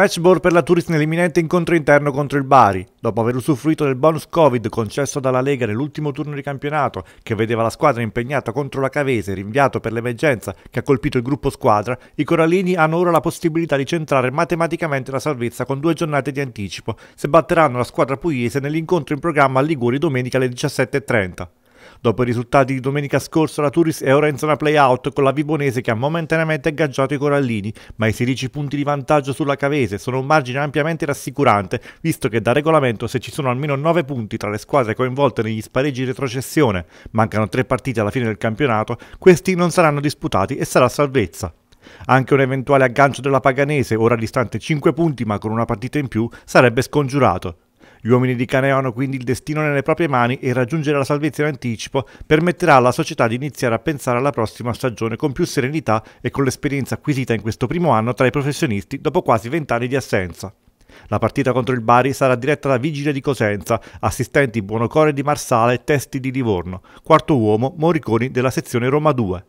Matchboard per la Turis nell'imminente incontro interno contro il Bari. Dopo aver usufruito del bonus Covid concesso dalla Lega nell'ultimo turno di campionato, che vedeva la squadra impegnata contro la Cavese, rinviato per l'emergenza che ha colpito il gruppo squadra, i Corallini hanno ora la possibilità di centrare matematicamente la salvezza con due giornate di anticipo, se batteranno la squadra pugliese nell'incontro in programma a Liguri domenica alle 17.30. Dopo i risultati di domenica scorsa, la Turis è ora in zona play-out con la Vibonese che ha momentaneamente agganciato i Corallini, ma i 16 punti di vantaggio sulla Cavese sono un margine ampiamente rassicurante, visto che da regolamento se ci sono almeno 9 punti tra le squadre coinvolte negli spareggi di retrocessione, mancano 3 partite alla fine del campionato, questi non saranno disputati e sarà salvezza. Anche un eventuale aggancio della Paganese, ora distante 5 punti ma con una partita in più, sarebbe scongiurato. Gli uomini di Cane hanno quindi il destino nelle proprie mani e raggiungere la salvezza in anticipo permetterà alla società di iniziare a pensare alla prossima stagione con più serenità e con l'esperienza acquisita in questo primo anno tra i professionisti dopo quasi vent'anni di assenza. La partita contro il Bari sarà diretta da Vigile di Cosenza, assistenti Buonocore di Marsala e Testi di Livorno, quarto uomo Moriconi della sezione Roma 2.